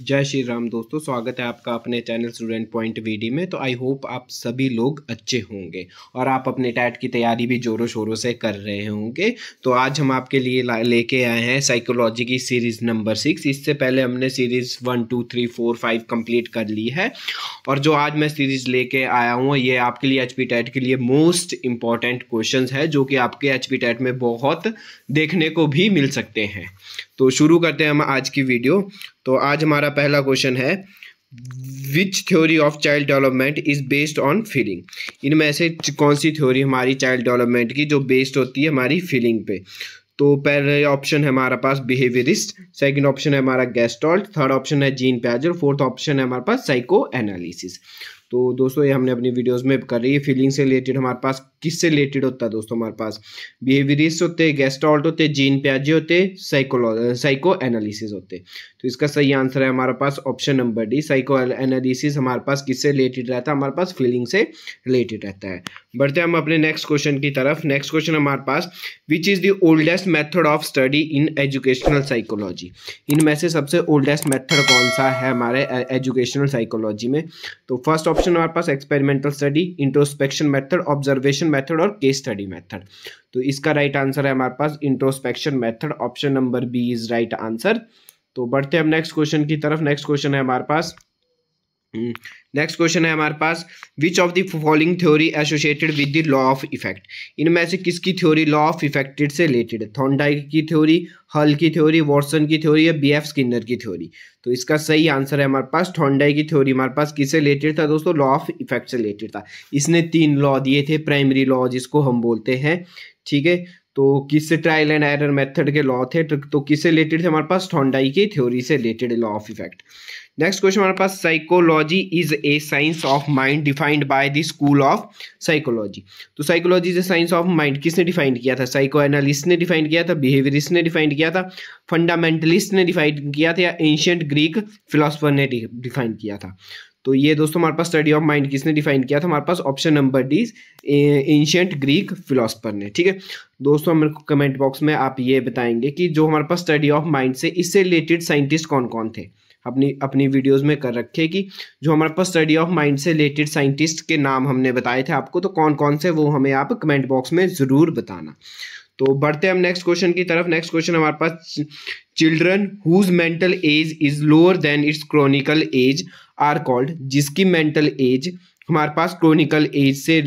जय श्री राम दोस्तों स्वागत है आपका अपने चैनल स्टूडेंट पॉइंट वीडी में तो आई होप आप सभी लोग अच्छे होंगे और आप अपने टैट की तैयारी भी जोरों शोरों से कर रहे होंगे तो आज हम आपके लिए लेके आए हैं साइकोलॉजी की सीरीज़ नंबर सिक्स इससे पहले हमने series one two three four five complete कर ली है और जो आज मैं सीरीज़ लेके आया हूँ ये आपके लिए एच टैट के लिए मोस्ट इम्पॉर्टेंट क्वेश्चन है जो कि आपके एच टैट में बहुत देखने को भी मिल सकते हैं तो शुरू करते हैं हम आज की वीडियो तो आज हमारा पहला क्वेश्चन है which theory of child development is based on feeling इनमें से कौन सी थ्योरी हमारी चाइल्ड डेवलपमेंट की जो बेस्ड होती है हमारी फीलिंग पे तो पहले ऑप्शन है हमारे पास बिहेवियरिस्ट सेकंड ऑप्शन है हमारा गैस्टॉल्ट थर्ड ऑप्शन है जीन प्याजर फोर्थ ऑप्शन है हमारे पास साइको एनालिसिस तो दोस्तों ये हमने अपनी वीडियोस में कर रही है फीलिंग से रिलेटेड हमारे पास किससे रिलेटेड होता है दोस्तों हमारे पास बिहेवियरिस्ट होते गेस्टॉल्ट होते जीन प्याजे होते साइकोलॉजी साइको एनालिसिस होते तो इसका सही आंसर है हमारे पास option number D psycho analysis हमारे पास किससे रिलेटेड रहता है हमारे पास फीलिंग से रिलेटेड रहता है बढ़ते हम अपने नेक्स्ट क्वेश्चन की तरफ नेक्स्ट क्वेश्चन हमारे पास which is the oldest method of study in educational psychology इनमें से सबसे ओल्डेस्ट मैथड कौन सा है हमारे एजुकेशनल साइकोलॉजी में तो फर्स्ट ऑप्शन ऑप्शन हमारे पास experimental study introspection method observation method और केस स्टडी मेथड तो इसका राइट right आंसर है हमारे पास introspection method option number B is right answer तो बढ़ते हम नेक्स्ट क्वेश्चन की तरफ नेक्स्ट क्वेश्चन है हमारे पास नेक्स्ट हम्म। क्वेश्चन है हमारे पास which of the following theory associated with the law of effect इनमें से किसकी थ्योरी लॉ ऑफ इफेक्टेड से रिलेटेड है थॉन्डाइक की थ्योरी हल की थ्योरी वॉटसन की थ्योरी या बी एफ स्किनर की थ्योरी तो इसका सही आंसर है हमारे पास थॉन्डाई की थ्योरी हमारे पास किससे रिलेटेड था दोस्तों लॉ ऑफ इफेक्ट से रिलेटेड था इसने तीन लॉ दिए थे प्राइमरी लॉ जिसको हम बोलते हैं ठीक है तो किस ट्रायल एंड एरर मेथड के लॉ थे तो, तो किससे रिलेटेड थे हमारे पास थोंडाई की थ्योरी से related law of effect next question हमारे पास psychology is a science of mind defined by the school of psychology तो psychology is a science of mind किसने डिफाइंड किया था साइको एनालिस्ट ने डिफाइंड किया था बिहेवियरिस्ट ने डिफाइंड किया था फंडामेंटलिस्ट ने डिफाइंड किया था या एंशियंट ग्रीक फिलोसफर ने डिफाइंड किया था तो ये दोस्तों हमारे पास स्टडी ऑफ माइंड किसने डिफाइन किया था हमारे पास option number D ancient Greek philosopher ने ठीक है दोस्तों हमारे को कमेंट बॉक्स में आप ये बताएंगे कि जो हमारे पास स्टडी ऑफ माइंड से इससे रिलेटेड साइंटिस्ट कौन कौन थे अपनी अपनी वीडियोस में कर रखे कि जो हमारे पास स्टडी ऑफ माइंड से रिलेटेड साइंटिस्ट के नाम हमने बताए थे आपको तो कौन कौन से वो हमें आप कमेंट बॉक्स में ज़रूर बताना तो बढ़ते हम नेक्स्ट क्वेश्चन की तरफ नेक्स्ट क्वेश्चन हमारे पास children whose mental age is lower than its chronicle age are called जिसकी मेंटल एज हमारे पास क्रोनिकल एज से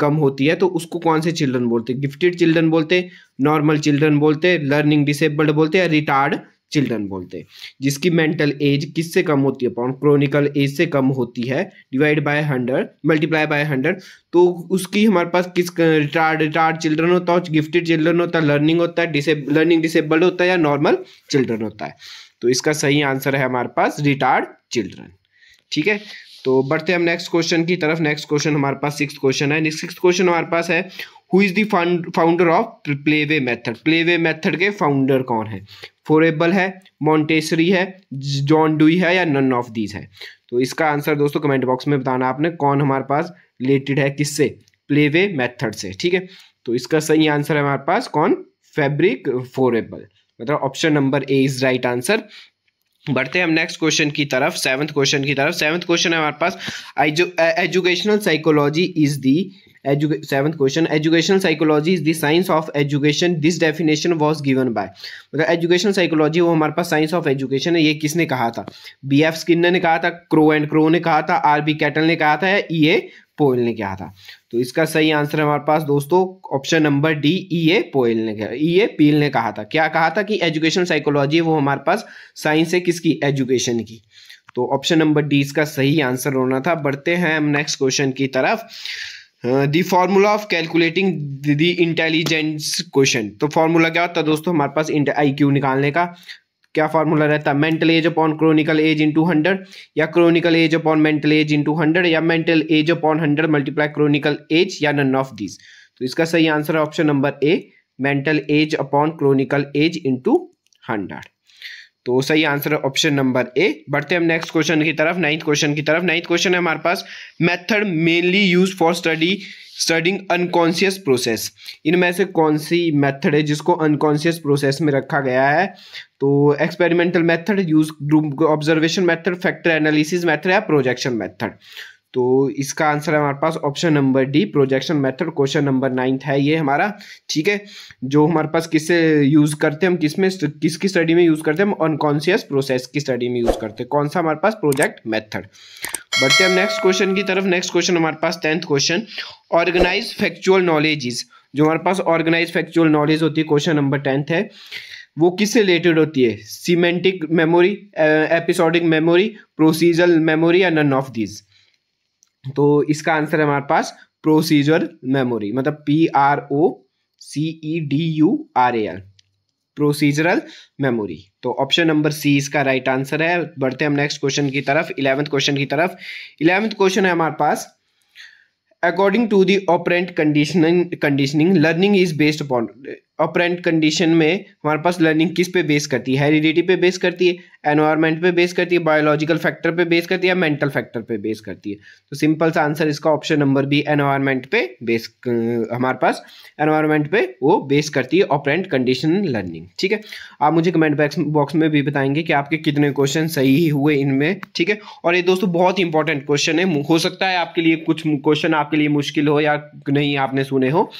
कम होती है तो उसको कौन से चिल्ड्रन बोलते हैं गिफ्टेड चिल्ड्रन बोलते नॉर्मल चिल्ड्रन बोलते लर्निंग डिसेबल्ड बोलते हैं रिटार्ड चिल्ड्रन बोलते हैं जिसकी मेंटल एज किससे कम होती है अपॉन क्रोनिकल एज से कम होती है divide by hundred multiply by hundred तो उसकी हमारे पास किस रिटार्ड रिटार्ड चिल्ड्रन होता है गिफ्टेड चिल्ड्रन होता है लर्निंग होता है डिसेब लर्निंग डिसेबल्ड होता है या नॉर्मल चिल्ड्रन होता है तो इसका सही आंसर है हमारे पास रिटार्ड चिल्ड्रन ठीक है तो बढ़ते हम नेक्स्ट क्वेश्चन की तरफ नेक्स्ट क्वेश्चन हमारे पास सिक्स क्वेश्चन है सिक्स क्वेश्चन हमारे पास है who is the founder of playway method playway method के फाउंडर कौन है फोरेबल है मॉन्टेसरी है जॉन डुई है या नन ऑफ दीज है तो इसका आंसर दोस्तों कमेंट बॉक्स में बताना आपने कौन हमारे पास रिलेटेड है किससे प्लेवे मेथड से ठीक है तो इसका सही आंसर है हमारे पास कौन फैब्रिक फोरेबल मतलब option number A is right answer बढ़ते हैं हम नेक्स्ट क्वेश्चन की तरफ सेवंथ क्वेश्चन की तरफ सेवंथ क्वेश्चन है हमारे पास educational psychology is the seventh question educational psychology is the science of education this definition was given by मतलब एजुकेशन साइकोलॉजी वो हमारे पास साइंस ऑफ एजुकेशन है ये किसने कहा था बी एफ स्किन्नर ने कहा था क्रो एंड क्रो ने कहा था आर बी कैटल ने कहा था ई ए e पोयल ने कहा था तो इसका सही आंसर हमारे पास दोस्तों ऑप्शन नंबर डी ई ए पोयल ने कहा ई e ए पील ने कहा था क्या कहा था कि एजुकेशन साइकोलॉजी वो हमारे पास साइंस है किसकी एजुकेशन की तो ऑप्शन नंबर डी इसका सही आंसर होना था बढ़ते हैं हम नेक्स्ट क्वेश्चन की तरफ the formula of calculating the intelligence question तो फॉर्मूला क्या होता है दोस्तों हमारे पास आई क्यू निकालने का क्या फार्मूला रहता है mental age upon chronical age into hundred या chronical age upon mental age into hundred या mental age upon hundred multiply chronical age या नन ऑफ दीज तो इसका सही आंसर है option number A mental age upon chronical age into hundred तो सही answer है ऑप्शन नंबर ए बढ़ते हम नेक्स्ट क्वेश्चन की तरफ नाइन्थ क्वेश्चन की तरफ नाइन्थ क्वेश्चन है हमारे पास method mainly use for study studying unconscious process इनमें से कौन सी मेथड है जिसको अनकॉन्शियस प्रोसेस में रखा गया है तो experimental method use group observation method factor analysis method या प्रोजेक्शन मेथड तो इसका आंसर है हमारे पास option number D projection method question number ninth है ये हमारा ठीक है जो हमारे पास किससे यूज़ करते हैं हम किस में किसकी स्टडी में यूज़ करते हैं हम अनकॉन्सियस प्रोसेस की स्टडी में यूज़ करते हैं कौन सा हमारे पास प्रोजेक्ट मेथड बढ़ते हम नेक्स्ट क्वेश्चन की तरफ नेक्स्ट क्वेश्चन हमारे पास tenth question organise factual knowledge जो हमारे पास ऑर्गेनाइज फैक्चुअल नॉलेज होती है क्वेश्चन नंबर टेंथ है वो किससे रिलेटेड होती है semantic memory episodic memory procedural memory या नन ऑफ दीज तो इसका आंसर है हमारे पास प्रोसीजर मेमोरी मतलब P R O C E D U R A L procedural memory तो ऑप्शन नंबर सी इसका राइट आंसर है बढ़ते हम नेक्स्ट क्वेश्चन की तरफ इलेवंथ क्वेश्चन की तरफ इलेवंथ क्वेश्चन है हमारे पास according to the operant conditioning conditioning learning is based upon operant condition में हमारे पास लर्निंग किस पे बेस करती है हेरिडिटी पे बेस करती है एनवायरमेंट पे बेस करती है बायोलॉजिकल फैक्टर पे बेस करती है या मेंटल फैक्टर पे बेस करती है तो सिंपल सा आंसर इसका ऑप्शन नंबर बी एनवायरमेंट पे बेस हमारे पास एनवायरमेंट पे वो बेस करती है ऑपरेंट कंडीशन लर्निंग ठीक है आप मुझे कमेंट बॉक्स में भी बताएंगे कि आपके कितने क्वेश्चन सही हुए इनमें ठीक है और ये दोस्तों बहुत इंपॉर्टेंट क्वेश्चन है हो सकता है आपके लिए कुछ क्वेश्चन आपके लिए मुश्किल हो या नहीं आपने सुने हो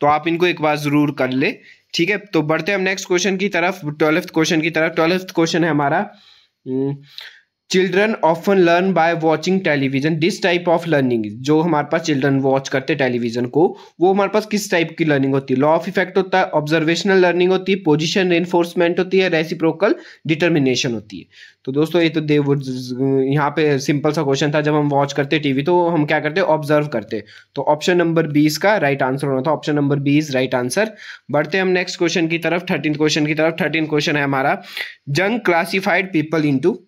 तो आप इनको एक बार ज़रूर कर ले ठीक है तो बढ़ते हैं हम नेक्स्ट क्वेश्चन की तरफ ट्वेल्थ क्वेश्चन की तरफ ट्वेल्थ क्वेश्चन है हमारा hmm, children often learn by watching television this type of learning जो हमारे पास चिल्ड्रन वॉच करते टेलीविजन को वो हमारे पास किस टाइप की लर्निंग होती है लॉ ऑफ इफेक्ट होता है ऑब्जर्वेशनल लर्निंग होती है पोजिशन रेनफोर्समेंट होती है रेसिप्रोकल डिटर्मिनेशन होती है तो दोस्तों ये तो दे वो यहाँ पे सिंपल सा क्वेश्चन था जब हम वॉच करते टीवी तो हम क्या करते ऑब्जर्व करते तो ऑप्शन नंबर बीस का राइट आंसर होना था ऑप्शन नंबर बीस राइट आंसर बढ़ते हम नेक्स्ट क्वेश्चन की तरफ थर्टीन क्वेश्चन की तरफ थर्टीन क्वेश्चन है हमारा जंग क्लासीफाइड पीपल इंटू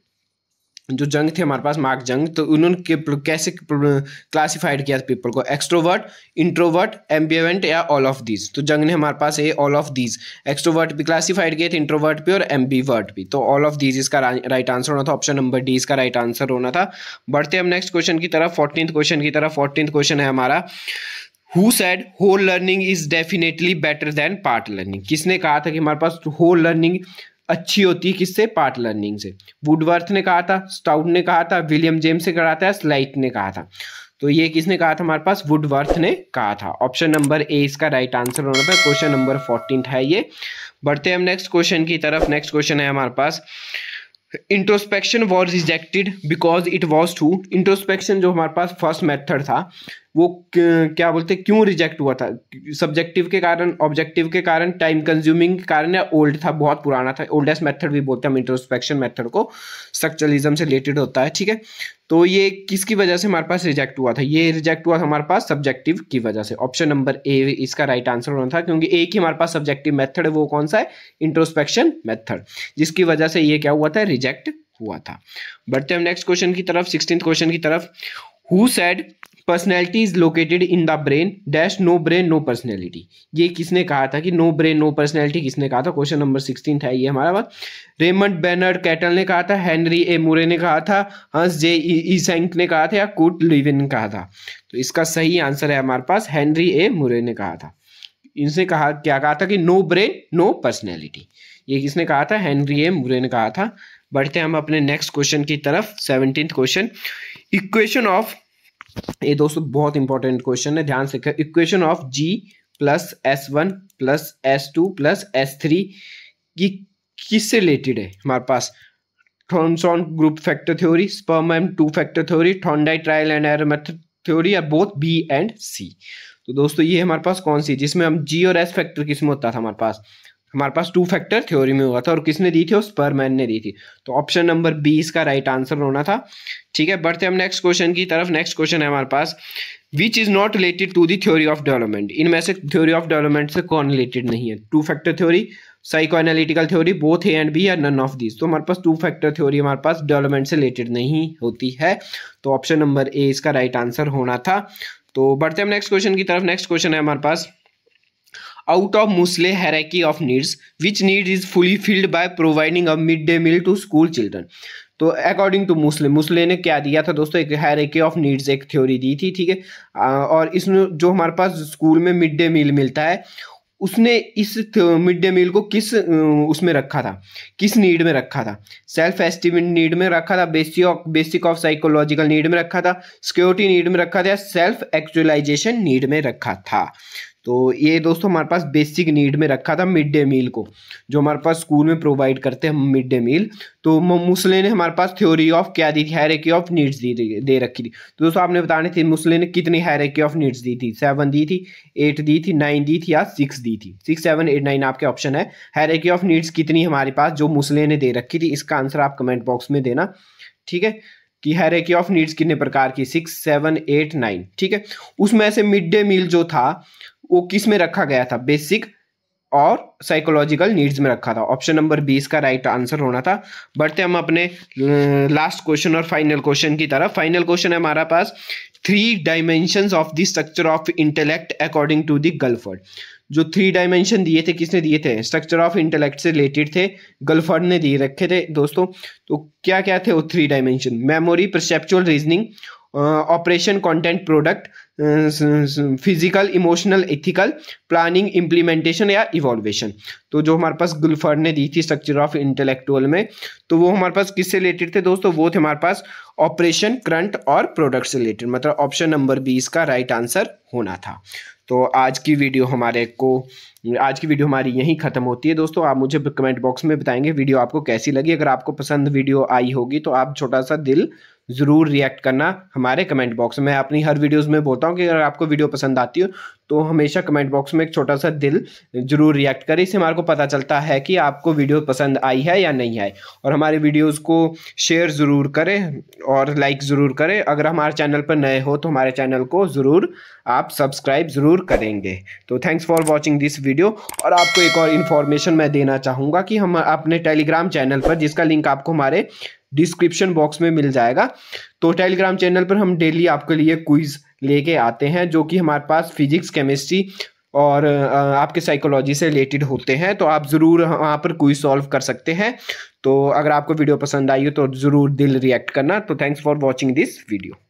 जो जंग थे हमारे पास मार्क जंग तो उन्होंने कैसे क्लासिफाइड किया पीपल को एक्सट्रोवर्ट इंट्रोवर्ट एम्बियवेंट या ऑल ऑफ दीज तो जंग ने हमारे पास ये ऑल ऑफ दीज एक्सट्रोवर्ट भी क्लासिफाइड किए थे इंट्रोवर्ट भी और एम्बीवर्ट भी तो ऑल ऑफ दीज इसका राइट आंसर होना था ऑप्शन नंबर डी इसका राइट आंसर होना था बढ़ते हम नेक्स्ट क्वेश्चन की तरफ फोर्टीन क्वेश्चन की तरफ फोर्टीन क्वेश्चन है हमारा who said whole learning is definitely better than part learning किसने कहा था कि हमारे पास होल लर्निंग अच्छी होती है किससे पार्ट लर्निंग से वुडवर्थ ने कहा था स्टाउट ने कहा था विलियम जेम्स ने कहा था स्लाइट ने कहा था तो ये किसने कहा था हमारे पास वुडवर्थ ने कहा था ऑप्शन नंबर ए इसका राइट आंसर होना था क्वेश्चन नंबर फोर्टीन है ये बढ़ते हम नेक्स्ट क्वेश्चन की तरफ नेक्स्ट क्वेश्चन है हमारे पास introspection was rejected because it was too introspection जो हमारे पास फर्स्ट मेथड था वो क्या बोलते हैं क्यों रिजेक्ट हुआ था सब्जेक्टिव के कारण ऑब्जेक्टिव के कारण टाइम कंज्यूमिंग के कारण या ओल्ड था बहुत पुराना था ओल्डेस्ट मेथड भी बोलते हैं हम इंट्रोस्पेक्शन मेथड को स्ट्रक्चरलिज्म से रिलेटेड होता है ठीक है तो ये किसकी वजह से हमारे पास रिजेक्ट हुआ था ये रिजेक्ट हुआ था हमारे पास सब्जेक्टिव की वजह से ऑप्शन नंबर ए इसका राइट आंसर होना था क्योंकि एक ही हमारे पास सब्जेक्टिव मेथड है वो कौन सा है इंट्रोस्पेक्शन मेथड जिसकी वजह से ये क्या हुआ था रिजेक्ट हुआ था बढ़ते हम नेक्स्ट क्वेश्चन की तरफ सिक्सटीन क्वेश्चन की तरफ who said personality is located in the brain dash no brain no personality ये किसने कहा था कि नो ब्रेन नो पर्सनैलिटी किसने कहा था क्वेश्चन नंबर सिक्सटीन था ये हमारा बात रेमंड बैनर्ड कैटल ने कहा था हेनरी ए मुरे ने कहा था हंस जे ईसेंक ने कहा था या कूट लिविन ने कहा था तो इसका सही आंसर है हमारे पास हेनरी ए मुरे ने कहा था इनसे कहा क्या कहा था कि नो ब्रेन नो पर्सनैलिटी ये किसने कहा था हेनरी ए मुरे ने कहा था बढ़ते हम अपने नेक्स्ट क्वेश्चन की तरफ सेवनटीन क्वेश्चन इक्वेशन ऑफ ये दोस्तों बहुत इंपॉर्टेंट क्वेश्चन है ध्यान से equation of G plus S one plus S two plus S three ये किससे रिलेटेड है हमारे पास Thomson group factor theory Spearman and two factor theory Thorndike trial and error method theory are both B and C तो दोस्तों ये हमारे पास कौन सी जिसमें हम जी और एस फैक्टर किसमें होता था हमारे पास हमारे पास टू फैक्टर थ्योरी में हुआ था और किसने दी थी उस परमैन ने दी थी तो ऑप्शन नंबर बी इसका राइट आंसर होना था ठीक है बढ़ते हम नेक्स्ट क्वेश्चन की तरफ नेक्स्ट क्वेश्चन है हमारे पास which is not related to the theory of development इनमें से थ्योरी ऑफ डेवलपमेंट से कौन रिलेटेड नहीं है to factor theory psycho analytical theory both A and B या नन ऑफ दीज तो हमारे पास टू फैक्टर थ्योरी हमारे पास डेवलपमेंट से रिलेटेड नहीं होती है तो ऑप्शन नंबर ए इसका राइट आंसर होना था तो बढ़ते हम नेक्स्ट क्वेश्चन की तरफ नेक्स्ट क्वेश्चन है हमारे पास out of Musleh hierarchy of needs which need is fully by providing a mid day meal to school children तो अकॉर्डिंग टू मुस्ले मुस्ले ने क्या दिया था दोस्तों एक हेराकी ऑफ नीड्स एक थ्योरी दी थी ठीक है और इसमें जो हमारे पास स्कूल में मिड डे मील मिलता है उसने इस मिड डे मील को किस उसमें रखा था किस नीड में रखा था सेल्फ एस्टीम नीड में रखा था basic of basic of psychological need में रखा था सिक्योरिटी नीड में रखा था सेल्फ एक्चुअलाइजेशन नीड में रखा था तो ये दोस्तों हमारे पास बेसिक नीड में रखा था मिड डे मील को जो हमारे पास स्कूल में प्रोवाइड करते हैं मिड डे मील तो मुसले ने हमारे पास थ्योरी ऑफ क्या दी थी हैरेकी ऑफ नीड्स दी दे रखी थी तो दोस्तों आपने बताने थे मुसले ने कितनी हैरेकी ऑफ नीड्स दी थी सेवन दी थी एट दी थी नाइन दी थी या सिक्स दी थी सिक्स सेवन एट नाइन आपके ऑप्शन है हैरेकी ऑफ नीड्स कितनी हमारे पास जो मुसले ने दे रखी थी इसका आंसर आप कमेंट बॉक्स में देना ठीक है कि हैरेकी ऑफ नीड्स कितने प्रकार की सिक्स सेवन एट नाइन ठीक है उसमें से मिड डे मील जो था वो किस में रखा गया था बेसिक और साइकोलॉजिकल नीड्स में रखा था ऑप्शन नंबर बीस का राइट आंसर होना था बढ़ते हम अपने लास्ट क्वेश्चन और फाइनल क्वेश्चन की तरफ फाइनल क्वेश्चन है हमारा पास three dimension of the structure of intellect according to the Guilford जो थ्री डायमेंशन दिए थे किसने दिए थे स्ट्रक्चर ऑफ इंटेलेक्ट से रिलेटेड थे गल्फर्ड ने दिए रखे थे दोस्तों तो क्या क्या थे वो three dimension memory perceptual reasoning operation content product physical emotional ethical planning implementation या इवोल्वेशन तो जो हमारे पास गुलफर ने दी थी स्ट्रक्चर ऑफ इंटेलेक्चुअल में तो वो हमारे पास किससे रिलेटेड थे दोस्तों वो थे हमारे पास ऑपरेशन करंट और प्रोडक्ट से रिलेटेड मतलब ऑप्शन नंबर बी इसका राइट आंसर होना था तो आज की वीडियो हमारे को आज की वीडियो हमारी यहीं ख़त्म होती है दोस्तों आप मुझे कमेंट बॉक्स में बताएंगे वीडियो आपको कैसी लगी अगर आपको पसंद वीडियो आई होगी तो आप छोटा सा दिल ज़रूर रिएक्ट करना हमारे कमेंट बॉक्स में अपनी हर वीडियोस में बोलता हूँ कि अगर आपको वीडियो पसंद आती हो तो हमेशा कमेंट बॉक्स में एक छोटा सा दिल जरूर रिएक्ट करें इससे हमारे को पता चलता है कि आपको वीडियो पसंद आई है या नहीं आई और हमारे वीडियोस को शेयर ज़रूर करें और लाइक ज़रूर करें अगर हमारे चैनल पर नए हो तो हमारे चैनल को ज़रूर आप सब्सक्राइब ज़रूर करेंगे तो thanks for watching this video और आपको एक और इन्फॉर्मेशन मैं देना चाहूँगा कि हम अपने टेलीग्राम चैनल पर जिसका लिंक आपको हमारे डिस्क्रिप्शन बॉक्स में मिल जाएगा तो टेलीग्राम चैनल पर हम डेली आपके लिए क्विज लेके आते हैं जो कि हमारे पास फिजिक्स केमिस्ट्री और आपके साइकोलॉजी से रिलेटेड होते हैं तो आप ज़रूर वहाँ पर क्विज सॉल्व कर सकते हैं तो अगर आपको वीडियो पसंद आई हो तो ज़रूर दिल रिएक्ट करना तो thanks for watching this video